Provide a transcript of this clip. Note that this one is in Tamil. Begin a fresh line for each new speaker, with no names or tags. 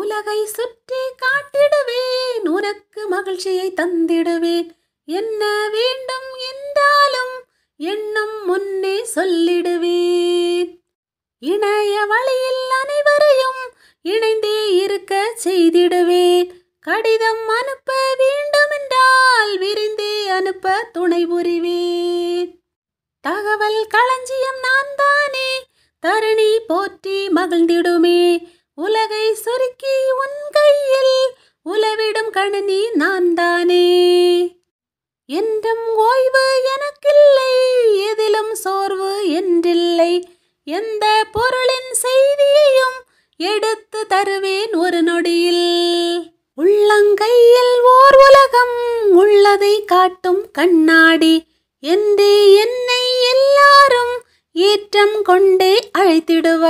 உலகை சுற்றி காட்டிடுவேன் உனக்கு மகிழ்ச்சியை தந்திடுவேன் என்ன வேண்டும் என்றாலும் எண்ணம் முன்னே சொல்லிடுவேன் இணைய வழியில் அனைவரையும் இணைந்தே இருக்க செய்திடுவேன் கடிதம் அனுப்ப வேண்டும் என்றால் விரைந்தே அனுப்ப துணை புரிவேன் தகவல் களஞ்சியம் நான் தானே தரணி போற்றி மகிழ்ந்திடுமே சொருக்கி உன் கையில் உலவிடும் கணினி நான் தானே என்றும் ஓய்வு எனக்கில்லை எதிலும் சோர்வு என்றில்லை எந்த பொருளின் செய்தியையும் எடுத்து தருவேன் ஒரு நொடியில் உள்ளங்கையில் ஓர் உலகம் உள்ளதை காட்டும் கண்ணாடி என்று என்னை எல்லாரும் ஏற்றம் கொண்டே அழைத்திடுவ